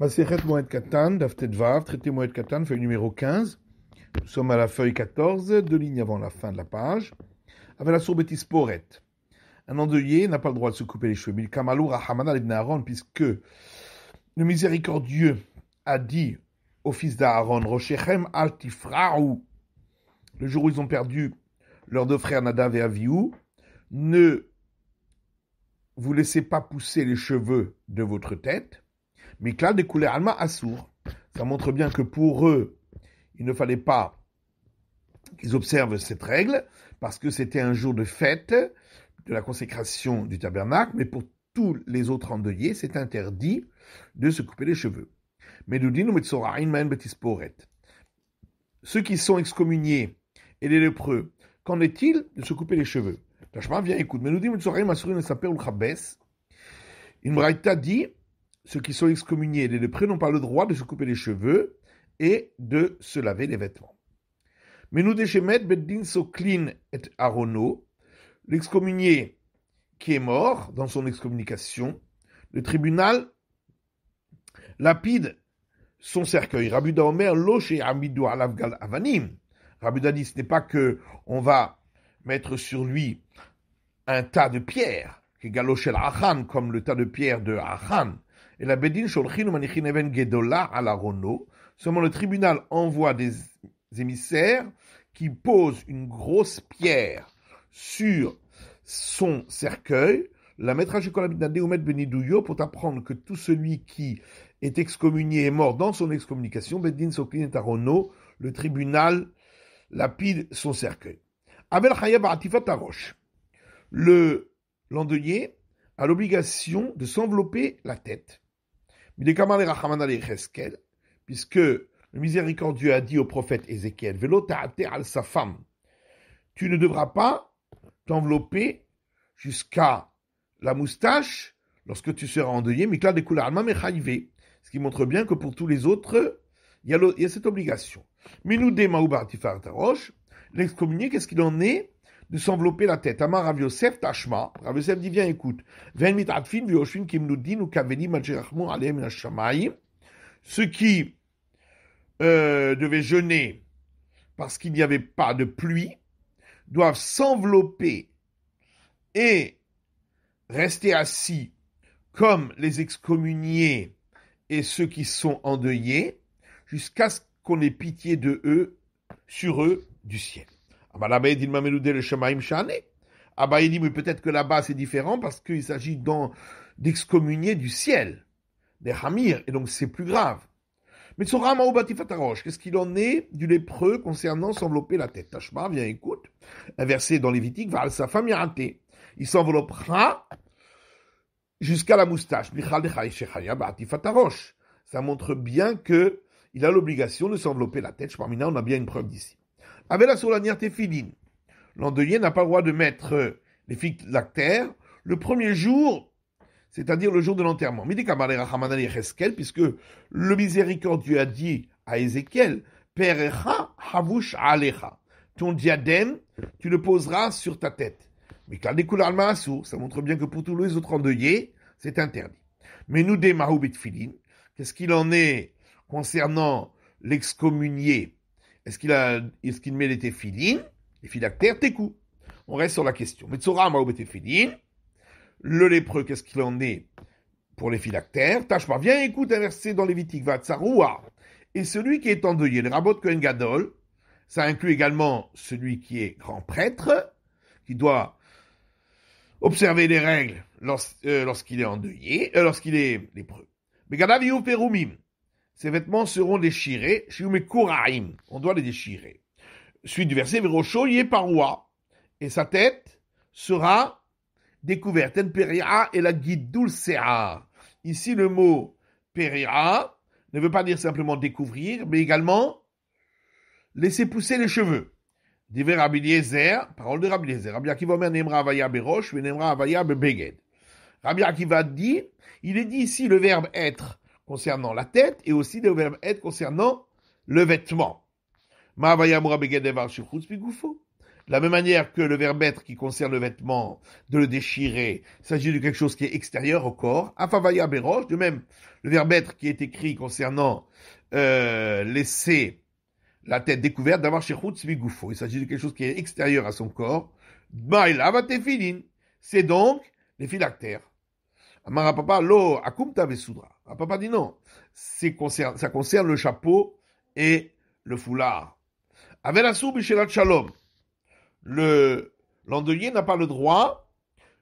Maserhet Moed Katan, Daftet Vav, traité Moed Katan, feuille numéro 15. Nous sommes à la feuille 14, deux lignes avant la fin de la page. Avec la sourbetis Un endeuillé n'a pas le droit de se couper les cheveux. Kamalour Rahamana ibn Aaron, puisque le miséricordieux a dit au fils d'Aaron, Rochechem al le jour où ils ont perdu leurs deux frères Nadav et Aviou, ne vous laissez pas pousser les cheveux de votre tête. Mais Mikla découlait Alma Assour. Ça montre bien que pour eux, il ne fallait pas qu'ils observent cette règle, parce que c'était un jour de fête de la consécration du tabernacle, mais pour tous les autres endeuillés, c'est interdit de se couper les cheveux. Ceux qui sont excommuniés et les lépreux, qu'en est-il de se couper les cheveux Tachma, viens, écoute. Une dit ceux qui sont excommuniés et les lépreux n'ont pas le droit de se couper les cheveux et de se laver les vêtements. Mais nous déchemet Beddin Soklin et Arono, l'excommunié qui est mort dans son excommunication, le tribunal lapide son cercueil. Rabbi Omer, et Avanim. dit ce n'est pas que on va mettre sur lui un tas de pierres, comme le tas de pierres de Achan, et la Bedin Sholchin Manichin Even Gedola à la Renault. Seulement le tribunal envoie des émissaires qui posent une grosse pierre sur son cercueil, la maître Jukolabinadé ou maître Benidouyo pour apprendre que tout celui qui est excommunié est mort dans son excommunication, Bedin Soklin et Rono. le tribunal lapide son cercueil. Abel Hayab Atifat Arosh, le l'endeuillé a l'obligation de s'envelopper la tête puisque le miséricordieux a dit au prophète Ézéchiel, al sa femme, tu ne devras pas t'envelopper jusqu'à la moustache lorsque tu seras endeuillé, à de Ce qui montre bien que pour tous les autres, il y a, cette obligation. Mais nous, Demaouba roche, l'excommunié, qu'est-ce qu'il en est de s'envelopper la tête. Amar Rav Yosef Tashma, Rav Yosef dit viens écoute. Ceux qui euh, devaient jeûner parce qu'il n'y avait pas de pluie doivent s'envelopper et rester assis comme les excommuniés et ceux qui sont endeuillés jusqu'à ce qu'on ait pitié de eux sur eux du ciel m'a dit le Shemaim Shane. il dit, mais peut-être que là-bas c'est différent parce qu'il s'agit d'excommunier du ciel, des Hamir, et donc c'est plus grave. Mais son Ramao qu'est-ce qu'il en est du lépreux concernant s'envelopper la tête Tashma, viens écoute, un verset dans Lévitique, va sa femme Il s'enveloppera jusqu'à la moustache. Ça montre bien que il a l'obligation de s'envelopper la tête. maintenant on a bien une preuve d'ici. Avec sur la L'endeuillé n'a pas le droit de mettre euh, les figues lactaires le premier jour, c'est-à-dire le jour de l'enterrement. Puisque le miséricordieux a dit à Ézéchiel, Perecha havush Ton diadème, tu le poseras sur ta tête. Mais ça montre bien que pour tous les autres endeuillés, c'est interdit. Mais nous, des Mahoubit qu'est-ce qu'il en est concernant l'excommunié est-ce qu'il a, est-ce qu'il met les téfilines, les phylactères, coups On reste sur la question. Metsora obé téfilines. Le lépreux, qu'est-ce qu'il en est pour les phylactères Tâche pas. Viens, écoute un verset dans Lévitique, Tsaroua. Et celui qui est endeuillé, le rabot de Gadol, ça inclut également celui qui est grand prêtre, qui doit observer les règles euh, lorsqu'il est endeuillé, euh, lorsqu'il est lépreux. Mais Gadaviou Perumim, ses vêtements seront déchirés. On doit les déchirer. Suite du verset, Verosho paroi. Et sa tête sera découverte. et la guide Ici, le mot perira ne veut pas dire simplement découvrir, mais également laisser pousser les cheveux. Diver parole de Rabbi rabia Rabbi Akiva dit, il est dit ici le verbe être concernant la tête et aussi le verbe être concernant le vêtement. De la même manière que le verbe être qui concerne le vêtement, de le déchirer, s'agit de quelque chose qui est extérieur au corps. de même, le verbe être qui est écrit concernant euh, laisser la tête découverte, d'avoir Il s'agit de quelque chose qui est extérieur à son corps. C'est donc les phylactères. papa lo ah, papa dit non. ça concerne le chapeau et le foulard. la Bishelat Shalom. Le, l'endeuillé n'a pas le droit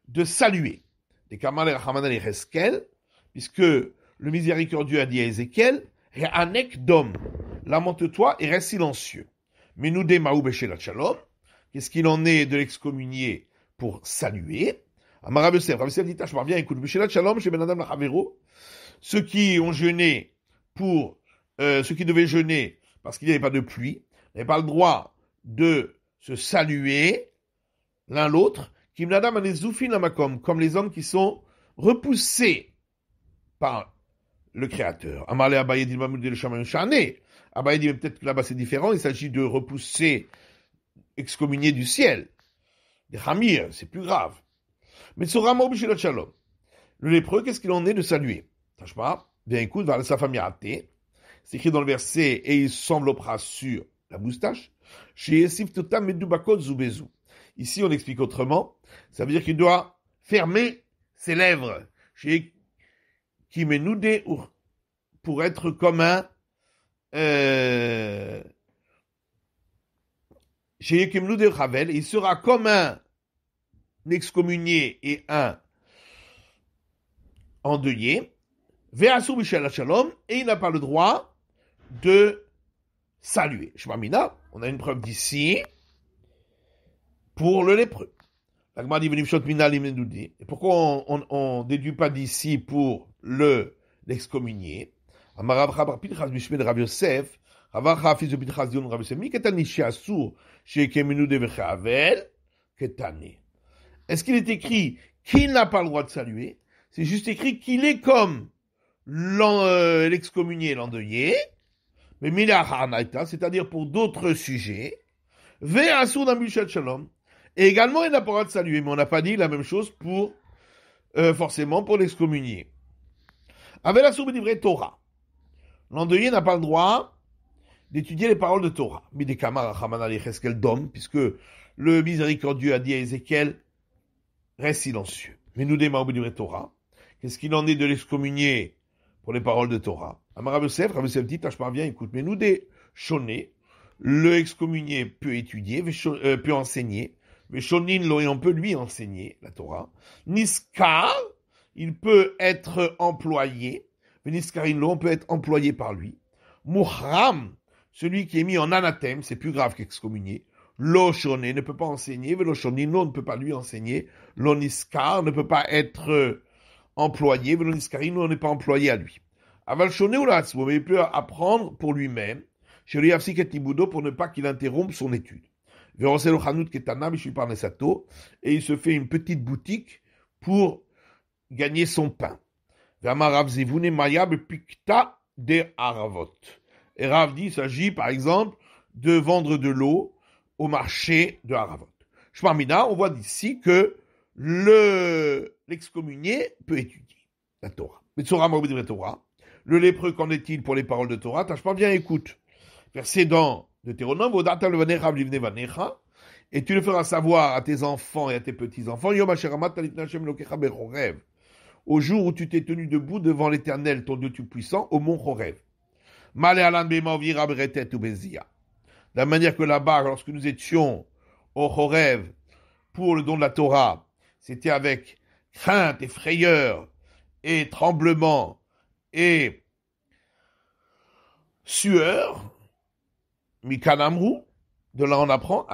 de saluer. Des Kamal et Reskel, puisque le miséricordieux a dit à Ézéchiel, Re'anek d'homme, lamente-toi et reste silencieux. Mais nous démaou la Shalom. Qu'est-ce qu'il en est de l'excommunier pour saluer? Amarabesef, Rabesef dit, bien, ah, écoute, à Shalom, chez Benadam la ceux qui ont jeûné pour euh, ceux qui devaient jeûner parce qu'il n'y avait pas de pluie, n'avaient pas le droit de se saluer l'un l'autre, comme les hommes qui sont repoussés par le Créateur. Amalé dit peut-être que là-bas c'est différent, il s'agit de repousser, excommunier du ciel. Des c'est plus grave. Mais Shalom. Le lépreux, qu'est-ce qu'il en est de saluer bien écoute, vers sa famille ratée. C'est écrit dans le verset, et il s'enveloppera sur la moustache. Ici, on explique autrement. Ça veut dire qu'il doit fermer ses lèvres. Pour être comme un. Euh, il sera comme un excommunié et un endeuillé. Ve'asu Michel Shalom, et il n'a pas le droit de saluer. on a une preuve d'ici pour le lépreux. pourquoi on ne déduit pas d'ici pour le l'excommunié Est-ce qu'il est écrit qu'il n'a pas le droit de saluer C'est juste écrit qu'il est comme euh, l'excommunié, l'endeuillé, mais Mila c'est-à-dire pour d'autres sujets, Shalom, et également il n'a pas de saluer, mais on n'a pas dit la même chose pour, euh, forcément, pour l'excommunier. Avec la source Torah, l'endeuillé n'a pas le droit d'étudier les paroles de Torah, mais des dom, puisque le miséricordieux a dit à Ézéchiel, reste silencieux. Mais nous démarrons du Torah. Qu'est-ce qu'il en est de l'excommunier pour les paroles de Torah. Amar Yosef, Yosef dit, tâche parviens, écoute, mais nous des Shoné, le excommunié peut étudier, euh, peut enseigner, mais shonin on peut lui enseigner la Torah. Niska, il peut être employé, mais niskarin il on peut être employé par lui. Muhram, celui qui est mis en anathème, c'est plus grave qu'excommunié. Shoné ne peut pas enseigner, mais shonin lo, ne peut pas lui enseigner. Niska ne peut pas être euh, employé, nous on n'est pas employé à lui. Avalchoné ou mais il peut apprendre pour lui-même, chez lui pour ne pas qu'il interrompe son étude. Et il se fait une petite boutique pour gagner son pain. Et Rav dit, il s'agit par exemple de vendre de l'eau au marché de Haravot. Shmarmina, on voit d'ici que l'excommunié peut étudier la Torah. mais Le lépreux, qu'en est-il pour les paroles de Torah Tâche pas bien, écoute. Verset dans et tu le feras savoir à tes enfants et à tes petits-enfants, ben au jour où tu t'es tenu debout devant l'Éternel, ton Dieu Tout-Puissant, au mont Chorev. Ben ben de la manière que là-bas, lorsque nous étions au Chorev, pour le don de la Torah, c'était avec crainte et frayeur et tremblement et sueur, Mikanamru, de là on apprend,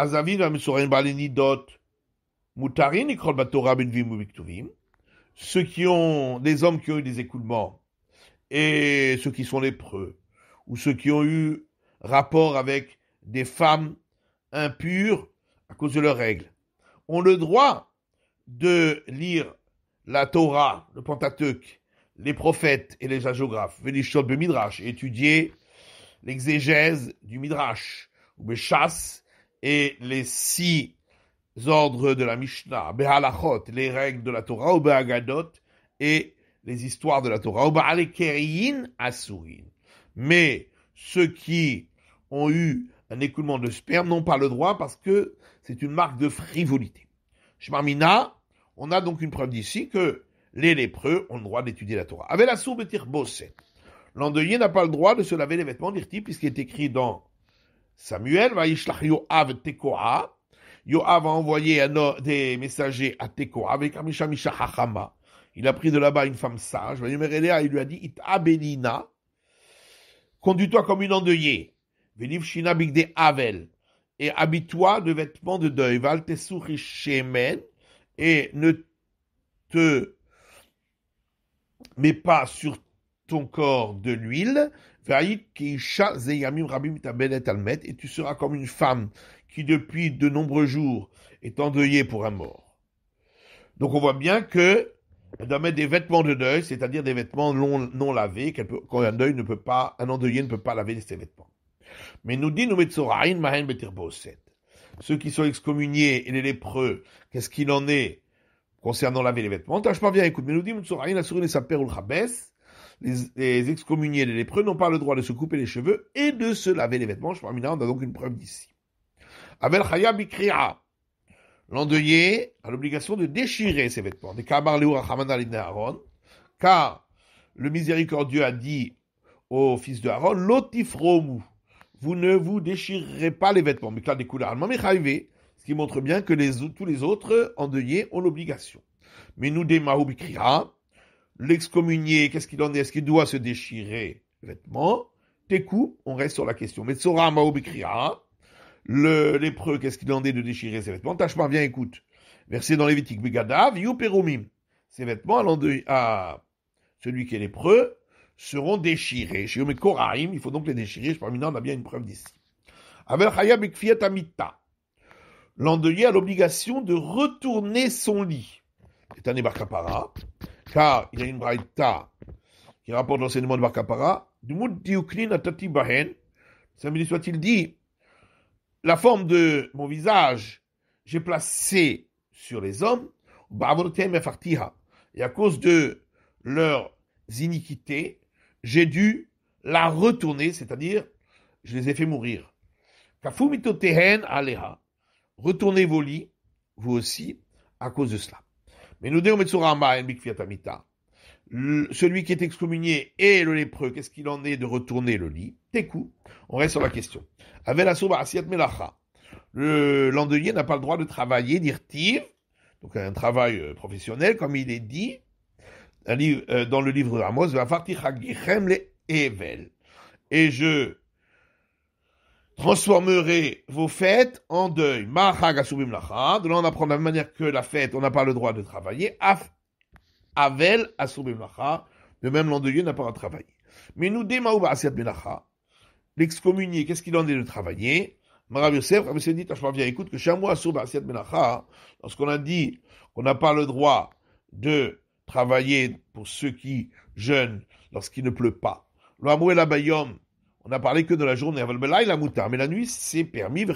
ceux qui ont, des hommes qui ont eu des écoulements, et ceux qui sont lépreux, ou ceux qui ont eu rapport avec des femmes impures à cause de leurs règles, ont le droit de lire la Torah, le Pentateuque, les prophètes et les hagiographes, de Midrash, étudier l'exégèse du Midrash, ou et les six ordres de la Mishnah, les règles de la Torah, ou et les histoires de la Torah, ou Mais ceux qui ont eu un écoulement de sperme n'ont pas le droit parce que c'est une marque de frivolité. Shmarmina, on a donc une preuve d'ici que les lépreux ont le droit d'étudier la Torah. Avec la sourde tirbosse. L'endeuillé n'a pas le droit de se laver les vêtements d'Irti, puisqu'il est écrit dans Samuel, Yoav Tekoa. Yoav a envoyé des messagers à Tekoa avec Amisha Misha Il a pris de là-bas une femme sage. Il lui a dit, It Abelina, conduis-toi comme une endeuillée. Venif Shina Avel. Et habille-toi de vêtements de deuil. Val Shemen et ne te mets pas sur ton corps de l'huile, et tu seras comme une femme qui depuis de nombreux jours est endeuillée pour un mort. Donc on voit bien que doit mettre des vêtements de deuil, c'est-à-dire des vêtements non, non lavés, quand deuil ne peut pas, un endeuillé ne peut pas laver ses vêtements. Mais nous dit nous ceux qui sont excommuniés et les lépreux, qu'est-ce qu'il en est concernant laver les vêtements Tâche bien, écoute, mais nous dit les excommuniés et les lépreux n'ont pas le droit de se couper les cheveux et de se laver les vêtements. Je on a donc une preuve d'ici. Abel Chaya Bikria. L'endeuillé a l'obligation de déchirer ses vêtements. Car le miséricordieux a dit au fils de Aaron, Lotifromu vous ne vous déchirerez pas les vêtements. Mais des couleurs ce qui montre bien que tous les autres endeuillés ont l'obligation. Mais nous l'excommunié, qu'est-ce qu'il en est Est-ce qu'il doit se déchirer les vêtements Tes on reste sur la question. Mais Tsora le qu'est-ce qu'il en est de déchirer ses vêtements Tâche-moi bien, écoute. Versé dans Lévitique, Begadav, Ses vêtements à, à celui qui est lépreux, seront déchirés. Chez Koraim, il faut donc les déchirer. Parmi nous, on a bien une preuve d'ici. Avel Amitta. L'endeuillé a l'obligation de retourner son lit. C'est un Barkapara, car il y a une braïta qui rapporte l'enseignement de Barkapara. Du mout à atati bahen. Samedi soit-il dit, la forme de mon visage, j'ai placé sur les hommes, et à cause de leurs iniquités, j'ai dû la retourner, c'est-à-dire, je les ai fait mourir. Retournez vos lits, vous aussi, à cause de cela. Mais nous celui qui est excommunié et le lépreux, qu'est-ce qu'il en est de retourner le lit Tekou, on reste sur la question. Avec la souba le l'endeuillé n'a pas le droit de travailler, d'y donc un travail euh, professionnel, comme il est dit, euh, dans le livre d'Amos, et je transformerai vos fêtes en deuil. De là, on apprend de la même manière que la fête, on n'a pas le droit de travailler. Avel De même, l'endeuillé n'a pas à travailler. Mais nous, ben L'excommunié, qu'est-ce qu'il en est de travailler? Rabbi Yosef, Yosef dit, écoute, que chez asub Lorsqu'on a dit qu'on n'a pas le droit de travailler pour ceux qui jeûnent lorsqu'il ne pleut pas. On n'a parlé que de la journée, mais la nuit, c'est permis.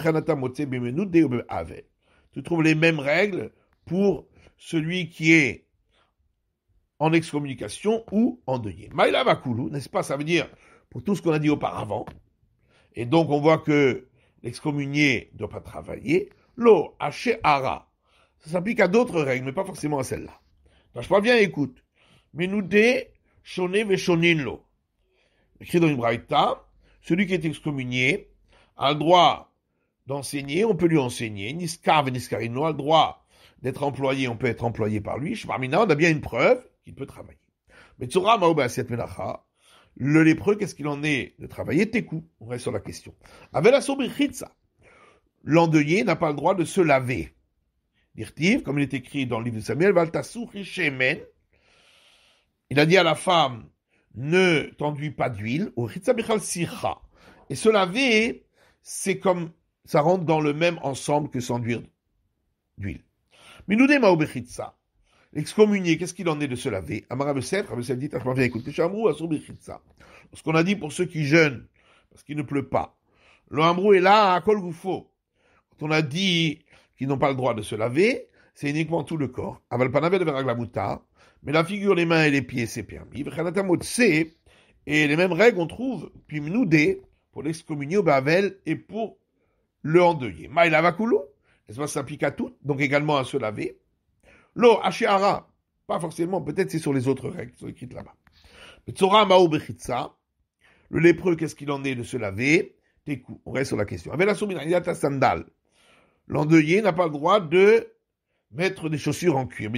Tu trouves les mêmes règles pour celui qui est en excommunication ou en Maïla Bakulu, n'est-ce pas Ça veut dire pour tout ce qu'on a dit auparavant. Et donc, on voit que l'excommunié ne doit pas travailler. L'eau, haché, ara. Ça s'applique à d'autres règles, mais pas forcément à celle-là. Bah, je pas bien, écoute. dans une celui qui est excommunié a le droit d'enseigner, on peut lui enseigner. Niskar a le droit d'être employé, on peut être employé par lui. Shmarmina, on a bien une preuve qu'il peut travailler. Mais le lépreux, qu'est-ce qu'il en est de travailler Tekou, on reste sur la question. Avec la l'endeuillé n'a pas le droit de se laver comme il est écrit dans le livre de Samuel, il a dit à la femme, ne t'enduis pas d'huile, ou Et se laver, c'est comme, ça rentre dans le même ensemble que s'enduire d'huile. Mais nous L'excommunié, qu'est-ce qu'il en est de se laver dit, Ce qu'on a dit pour ceux qui jeûnent, parce qu'il ne pleut pas. Le Hamrou est là, à col Quand on a dit, qui n'ont pas le droit de se laver, c'est uniquement tout le corps. Mais la figure, les mains et les pieds, c'est permis. Et les mêmes règles, on trouve, puis pour l'excommunié au Bavel et pour le endeuillé. Maïlavakulo, n'est-ce s'applique à tout, donc également à se laver. L'eau, pas forcément, peut-être c'est sur les autres règles qui sont écrites là-bas. Tsora le lépreux, qu'est-ce qu'il en est de se laver On reste sur la question. Avec la soumina, il y a ta sandale l'endeuillé n'a pas le droit de mettre des chaussures en cuir,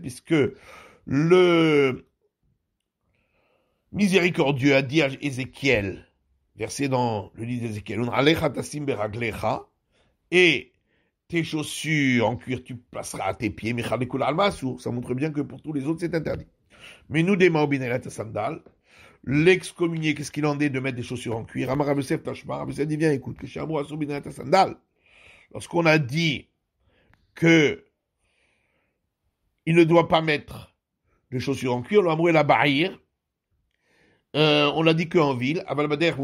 puisque le miséricordieux a dit à Ézéchiel, versé dans le livre d'Ézéchiel, et tes chaussures en cuir tu placeras à tes pieds, ça montre bien que pour tous les autres c'est interdit. Mais nous, des Maobinelat Sandal, l'excommunié, qu'est-ce qu'il en est de mettre des chaussures en cuir dit, viens, écoute, que Sandal, lorsqu'on a dit que il ne doit pas mettre de chaussures en cuir, l'Amour la barrière, euh, on l'a dit qu'en ville, à Balbader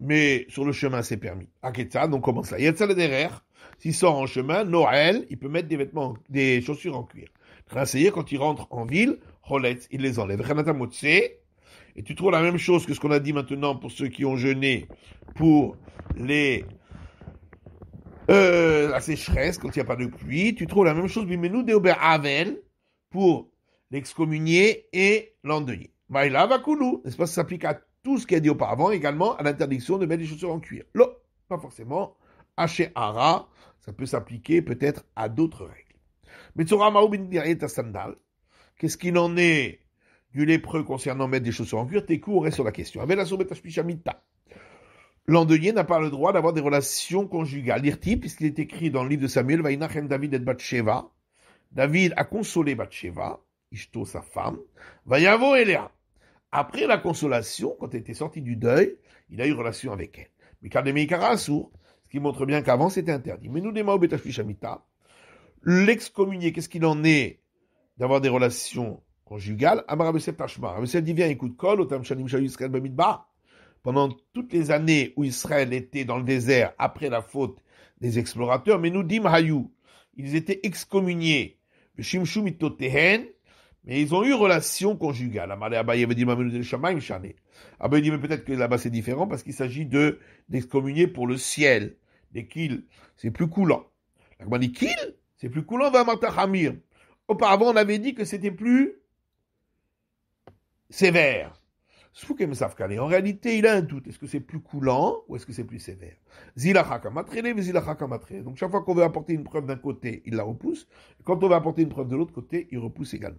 mais sur le chemin c'est permis. Aketsa, donc commence là. de ça derrière, s'il sort en chemin, Noël, il peut mettre des vêtements, des chaussures en cuir. Rinseyer, quand il rentre en ville, il les enlève. Renata et tu trouves la même chose que ce qu'on a dit maintenant pour ceux qui ont jeûné pour les la euh, sécheresse quand il n'y a pas de pluie. Tu trouves la même chose, Bimenu de Avel, pour l'excommunié et l'endeuillé. Maïla bah, Vakulu, n'est-ce pas, ça s'applique à tout ce qui a dit auparavant, également à l'interdiction de mettre des chaussures en cuir. L'eau, pas forcément. Haché Ara, ça peut s'appliquer peut-être à d'autres règles. Qu'est-ce qu'il en est du lépreux concernant mettre des chaussures en cuir Tes coups, on sur la question. Avec la L'endeuillé n'a pas le droit d'avoir des relations conjugales. L'irti, puisqu'il est écrit dans le livre de Samuel, Vainachem David et Bathsheba, David a consolé Bathsheba, Ishto, sa femme, Vayavo Eléa. Après la consolation, quand elle était sortie du deuil, il a eu relation avec elle. Mais ce qui montre bien qu'avant c'était interdit. Mais nous, lex l'excommunié, qu'est-ce qu'il en est d'avoir des relations conjugales Amara Besef Tashma. dit, viens, écoute, kol, otam shanim shayus bamidbar pendant toutes les années où Israël était dans le désert après la faute des explorateurs, mais nous dit ils étaient excommuniés. Mais ils ont eu relation conjugale. Abaye avait dit dit, mais peut-être que là-bas c'est différent parce qu'il s'agit de d'excommunier pour le ciel. de qu'il c'est plus coulant. La dit qu'il c'est plus coulant, va Auparavant, on avait dit que c'était plus sévère. En réalité, il a un doute. Est-ce que c'est plus coulant ou est-ce que c'est plus sévère Donc chaque fois qu'on veut apporter une preuve d'un côté, il la repousse. Et quand on veut apporter une preuve de l'autre côté, il repousse également.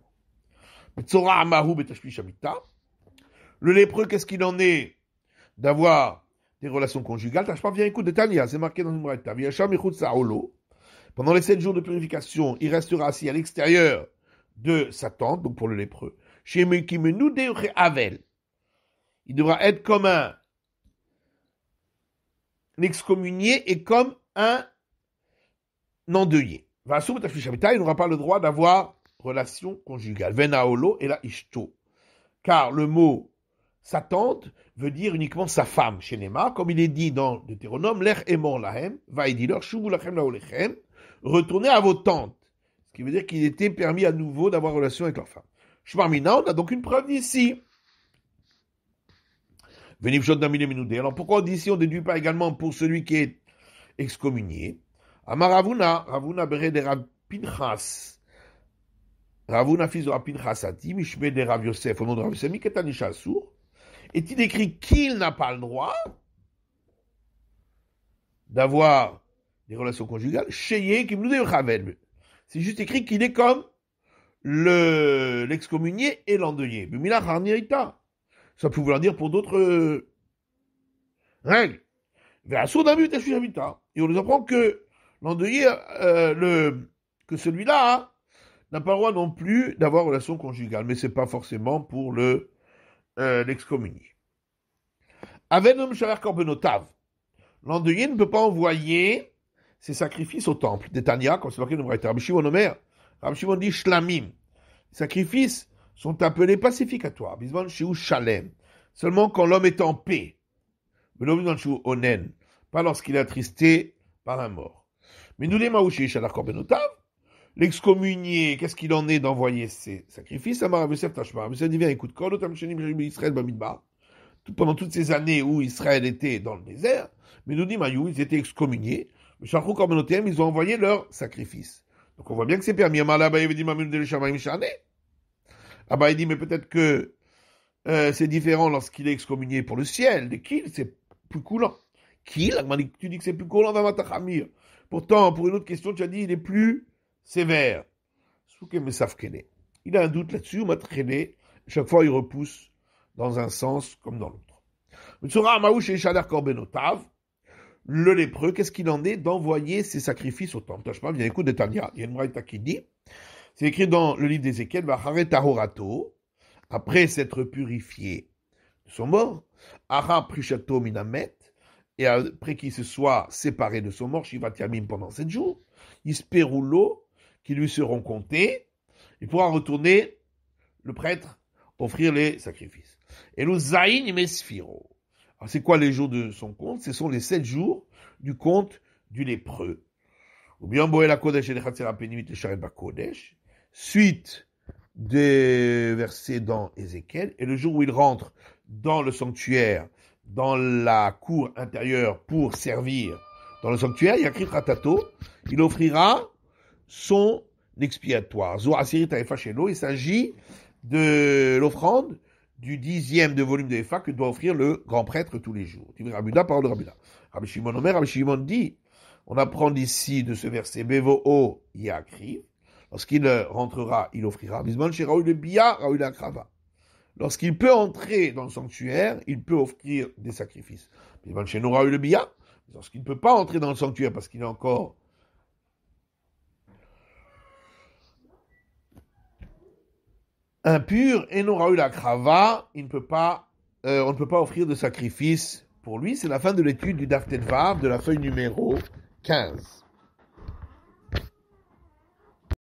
Le lépreux, qu'est-ce qu'il en est d'avoir des relations conjugales Tachpa vient écoute de Tania, c'est marqué dans une braïta. Pendant les sept jours de purification, il restera assis à l'extérieur de sa tente, donc pour le lépreux. Chez Avel. Il devra être comme un excommunié et comme un endeuillé. Il n'aura pas le droit d'avoir relation conjugale. Venaolo et la ishto. Car le mot sa tante veut dire uniquement sa femme chez comme il est dit dans Deutéronome, l'ech emor lahem, retournez à vos tantes. Ce qui veut dire qu'il était permis à nouveau d'avoir relation avec leur femme. Shmarmina, on a donc une preuve d'ici. Alors pourquoi on dit ici, on ne déduit pas également pour celui qui est excommunié Amaravuna, Ravuna Bere de Rav Pinchas, Ravuna fils de Rav Pinchas Ati, Mishme de Rav Yosef, au nom de Rav Yosef, Miketanisha Sour, est-il écrit qu'il n'a pas le droit d'avoir des relations conjugales Cheyé, qui nous dit C'est juste écrit qu'il est comme le, l'excommunié et l'endeuillé. Bumila Harnirita ça peut vouloir dire pour d'autres euh, règles. Hein. Et on nous apprend que l'endeuillé, euh, que celui-là hein, n'a pas le droit non plus d'avoir relation conjugale, mais ce n'est pas forcément pour le euh, Avenom korbenotav. L'endeuillé ne peut pas envoyer ses sacrifices au temple. Détania, comme c'est marqué dans le Rabbi Shimon Rabbi Shimon dit shlamim. Sacrifice sont appelés pacificatoires. Bisman Shiu Shalem. Seulement quand l'homme est en paix. Mais l'homme Shiu Onen. Pas lorsqu'il est attristé par la mort. Mais nous les Maouchish à la L'excommunié, qu'est-ce qu'il en est d'envoyer ses sacrifices à Maravusev Tashmar Maravusev dit écoute, quand l'autre Israël pendant toutes ces années où Israël était dans le désert, mais nous dit Mayou, ils étaient excommuniés, mais Shachou Korbenotem, ils ont envoyé leurs sacrifices. Donc on voit bien que c'est permis. Ah bah, il dit, mais peut-être que euh, c'est différent lorsqu'il est excommunié pour le ciel. De qui c'est plus coulant. Qui Tu dis que c'est plus coulant Vamatachamir. Pourtant, pour une autre question, tu as dit, il est plus sévère. Il a un doute là-dessus, Chaque fois, il repousse dans un sens comme dans l'autre. Le lépreux, qu'est-ce qu'il en est d'envoyer ses sacrifices au temple pas. bien écoute, Tania. Il y a une qui dit c'est écrit dans le livre d'Ézéchiel, après s'être purifié de son mort, Ara Minamet, et après qu'il se soit séparé de son mort, va pendant sept jours, Isperulo, qui lui seront comptés, il pourra retourner, le prêtre, offrir les sacrifices. Et le Zain Alors c'est quoi les jours de son compte Ce sont les sept jours du compte du lépreux. Ou bien Kodesh suite des versets dans Ézéchiel, et le jour où il rentre dans le sanctuaire, dans la cour intérieure pour servir dans le sanctuaire, écrit Ratato, il offrira son expiatoire. il s'agit de l'offrande du dixième de volume de Efa que doit offrir le grand prêtre tous les jours. Rabuda, parole de Rabuda. Rabbi Shimon Omer, Shimon dit, on apprend d'ici de ce verset, Bevo Yakriv, Lorsqu'il rentrera, il offrira le Lorsqu'il peut entrer dans le sanctuaire, il peut offrir des sacrifices. le Lorsqu'il ne peut pas entrer dans le sanctuaire parce qu'il est encore impur, et n'aura eu la cravate, il ne peut pas, euh, on ne peut pas offrir de sacrifice pour lui. C'est la fin de l'étude du Vav de la feuille numéro 15.